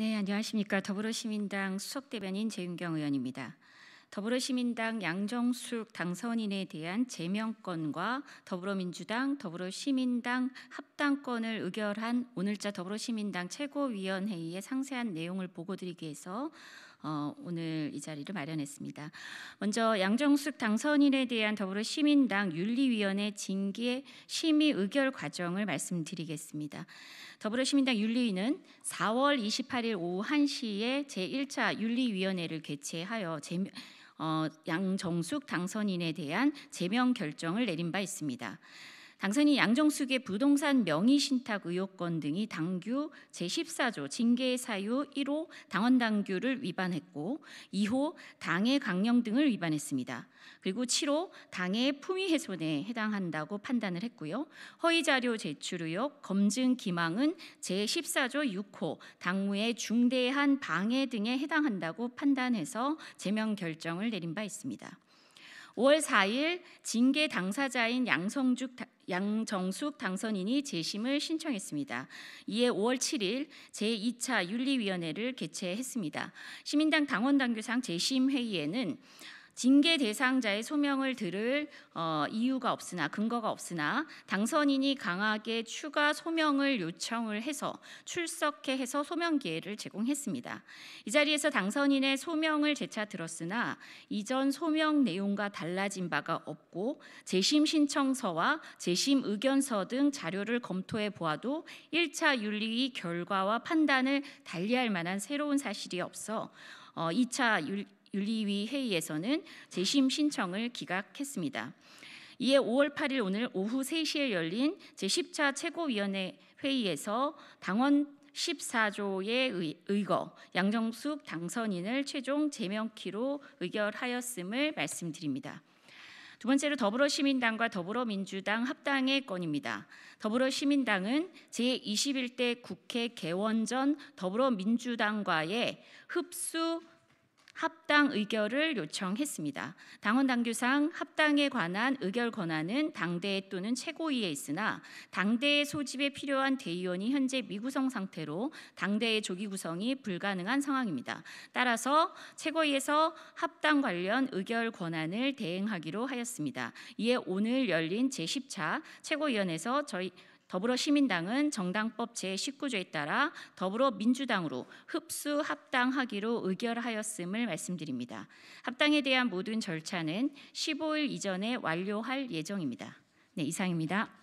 네, 안녕하십니까. 더불어시민당 수석대변인 재윤경 의원입니다. 더불어시민당 양정숙 당선인에 대한 제명권과 더불어민주당, 더불어시민당 합당권을 의결한 오늘자 더불어시민당 최고위원회의의 상세한 내용을 보고드리기 위해서 어, 오늘 이 자리를 마련했습니다. 먼저 양정숙 당선인에 대한 더불어시민당 윤리위원회 징계 심의 의결 과정을 말씀드리겠습니다. 더불어시민당 윤리위는 4월 28일 오후 1시에 제1차 윤리위원회를 개최하여 제, 어, 양정숙 당선인에 대한 제명 결정을 내린 바 있습니다. 당선인 양정숙의 부동산 명의 신탁 의혹 건 등이 당규 제14조 징계 사유 1호 당원 당규를 위반했고 2호 당의 강령 등을 위반했습니다. 그리고 7호 당의 품위 훼손에 해당한다고 판단을 했고요. 허위 자료 제출 의혹 검증 기망은 제14조 6호 당무의 중대한 방해 등에 해당한다고 판단해서 제명 결정을 내린 바 있습니다. 5월 4일 징계 당사자인 양성죽 양정숙 당선인이 재심을 신청했습니다. 이에 5월 7일 제2차 윤리위원회를 개최했습니다. 시민당 당원 당규상 재심 회의에는 징계 대상자의 소명을 들을 어, 이유가 없으나 근거가 없으나 당선인이 강하게 추가 소명을 요청을 해서 출석해 해서 소명 기회를 제공했습니다. 이 자리에서 당선인의 소명을 재차 들었으나 이전 소명 내용과 달라진 바가 없고 재심 신청서와 재심 의견서 등 자료를 검토해 보아도 1차 윤리위 결과와 판단을 달리할 만한 새로운 사실이 없어 어, 2차 윤 윤리위 회의에서는 재심 신청을 기각했습니다. 이에 5월 8일 오늘 오후 3시에 열린 제10차 최고위원회 회의에서 당원 14조의 의거 양정숙 당선인을 최종 제명키로 의결하였음을 말씀드립니다. 두 번째로 더불어시민당과 더불어민주당 합당의 건입니다. 더불어시민당은 제21대 국회 개원 전 더불어민주당과의 흡수 합당 의결을 요청했습니다. 당헌 당규상 합당에 관한 의결 권한은 당대 또는 최고위에 있으나 당대의 소집에 필요한 대의원이 현재 미구성 상태로 당대의 조기 구성이 불가능한 상황입니다. 따라서 최고위에서 합당 관련 의결 권한을 대행하기로 하였습니다. 이에 오늘 열린 제10차 최고위원회에서 저희 더불어시민당은 정당법 제19조에 따라 더불어민주당으로 흡수 합당하기로 의결하였음을 말씀드립니다. 합당에 대한 모든 절차는 15일 이전에 완료할 예정입니다. 네, 이상입니다.